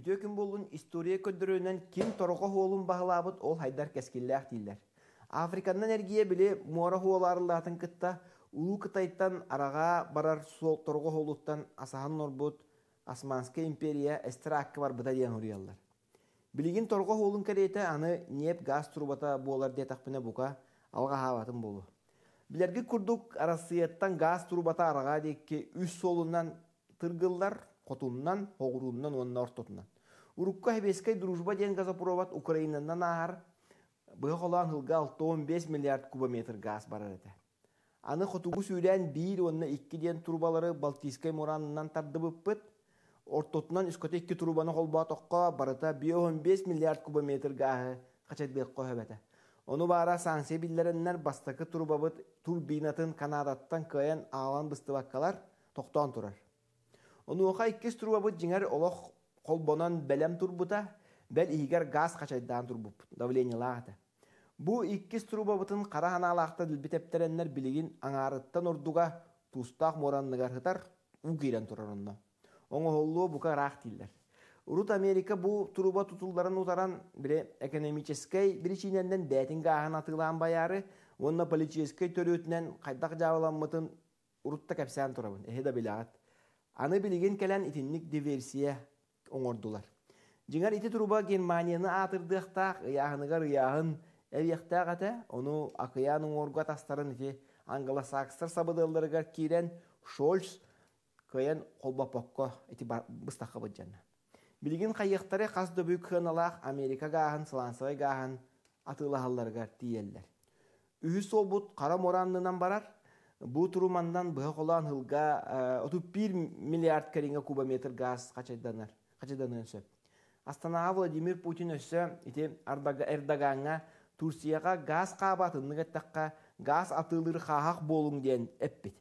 Үтө күн история көдірінен ким торға холын бағылабыт ол хайдар кәскелләқ дейлер. Африканын энергия биле муара латын кытта улу кытайттан араға барар сол торға холуттан асахан норбут Османская империя эстера барбыта бар бұда дейін торго Білігін аны неп газ трубата болар де тақпына бұқа алға хаватын болу. Білергі курдук арасыеттан газ трубата араға декке үс солынан тыргыллар хотуннан хоғуруннан онна ортотунан урукка хебескай дружба ден газопровод украинанан аар быһа холаан хылга миллиард кубометр газ барар эте аны хотугу сүүрэн биир онна икки диэн трубалары балтийскай муранынан тардыбыппыт ортотунан үскөтө трубаны қолба холбаатокко барыта биохон миллиард кубометр гааһы качадыакко хөбөтө Ону бара сансе биллереннер бастакы турбабыт турбинатын канадаттан кыян аалан быстыбаккалар тоқтан турар. Онуоха иккис турубабыт жиңер олох колбонан белем турбута, бәл игер газ қачайдан турбуп, давление Бу иккис трубабытын қара ханалақта дилбитептереннер билигин аңаарыттан ордуга тустақ моранныгар хытар угирен турарынна. Оңы холлуо бука рах тиллер. Урут Америка бу труба тутулларын утаран бире экономической биричиненден бәтинге аһын атылан баяры, онна политической төрөтүнөн кайдак жабыланмытын урутта кепсән турабын. Эхе да Аны билиген келен итинник диверсия оңордулар. Жыңар ити труба Германияны атырдықтақ, ыяхыныгар ұяғын эвияктак ата, ону акыян тастарын ити англосакстар сабыдылдырыгар кирен Шольц кыян колбапокко ити быстакка быджанна. Билген қайықтары қазды дөбүк кыналак Америка гахын, Слансай гахын атылахалларга тиеллер. Үйі солбут кара моранынан барар, бу турумандан быха колан хылга отуп бир миллиард кериңе кубометр газ качайданар качайданын Астана владимир путин өссө ити эрдоганга турцияга газ каабатыннык таққа газ атылыр хаах болуң диэн эппит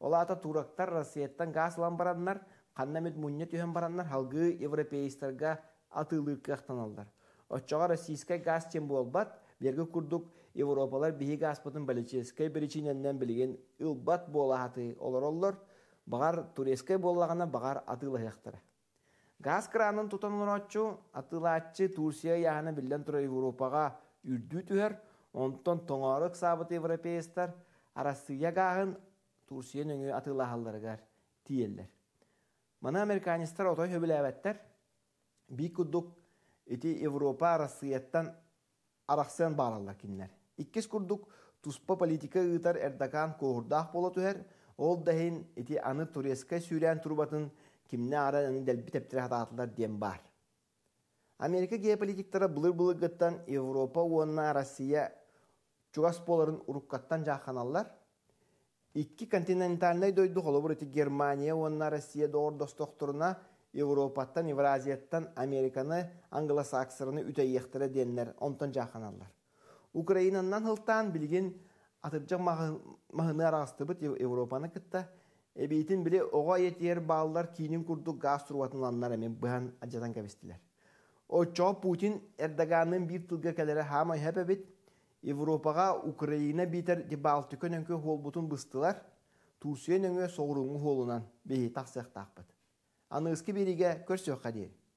ата турактар россияттан газ ылан бараннар ханнамет мунне түһөн бараннар халгы европеецтерга атылыр кыахтаналлар отчоға российская газ тем болбат берге курдук Европалар биһиги аспытын балеческай беричиненнен билген ылбат олар олар, бағар турескай боллағана бағар атылаһыктара. Газ кранын тутанлорочу атылаатчы Турсия яғына билден тура Европаға үрдүү түһөр, онтон тоңарық сабыт Европейстар арасыя гағын Турсия нөңө тиеллер. Мана американистер отой хөбүләбәттер, бикудук ити Европа арасыяттан арақсен баралар кинлер. Ikkis курдук туспа политика ыытар Эрдакан коғырдаақ бола түһәр, ол дәһин ити аны туреска сүйрән турбатын кимне ара аны дәлби тәптіре хататылар дем бар. Америка геополитиктары бұлыр бұлығыттан Европа уонна Россия чугас боларын уруккаттан жаханаллар. Икки континентальный дойду олобур ити Германия уонна Россия доор достоқтырына Европаттан, Евразияттан Американы англосаксырыны үтәйектіре денлер, онтан жаханаллар. Украинанан хылтан билген атыржак мағыны арағыстыбыт Европаны кытта. әбейтін э, біле оға етер баллар кейінін күрді газ ланнар әмен бұған аджатан Очо Путин Эрдоганның бір тұлға кәлері хамай әбәбет, Европаға Украина битер дебалты көненкі холбутын бұстылар, Турсия нөңе соғырыңы холынан бейі тақсияқ тақпыт. Анығызки береге оққа дейін.